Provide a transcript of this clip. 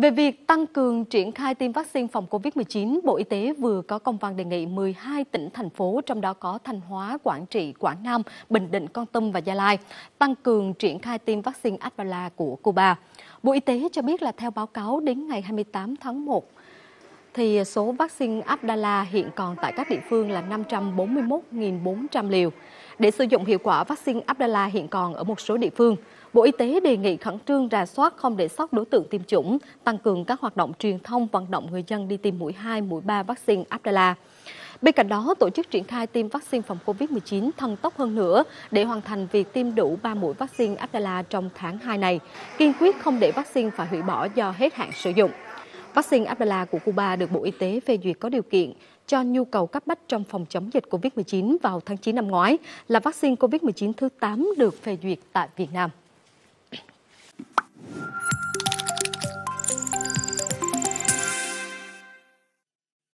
Về việc tăng cường triển khai tiêm vaccine phòng COVID-19, Bộ Y tế vừa có công văn đề nghị 12 tỉnh, thành phố, trong đó có Thanh Hóa, Quảng Trị, Quảng Nam, Bình Định, Con Tum và Gia Lai, tăng cường triển khai tiêm vaccine Advala của Cuba. Bộ Y tế cho biết là theo báo cáo đến ngày 28 tháng 1, thì số vaccine Abdala hiện còn tại các địa phương là 541.400 liều. Để sử dụng hiệu quả vaccine Abdala hiện còn ở một số địa phương, Bộ Y tế đề nghị khẩn trương rà soát không để sót đối tượng tiêm chủng, tăng cường các hoạt động truyền thông vận động người dân đi tiêm mũi 2, mũi 3 vaccine Abdala. Bên cạnh đó, tổ chức triển khai tiêm vaccine phòng COVID-19 thần tốc hơn nữa để hoàn thành việc tiêm đủ 3 mũi vaccine Abdala trong tháng 2 này, kiên quyết không để vaccine phải hủy bỏ do hết hạn sử dụng. Vaccine Abdala của Cuba được Bộ Y tế phê duyệt có điều kiện cho nhu cầu cấp bách trong phòng chống dịch COVID-19 vào tháng 9 năm ngoái, là vaccine COVID-19 thứ 8 được phê duyệt tại Việt Nam.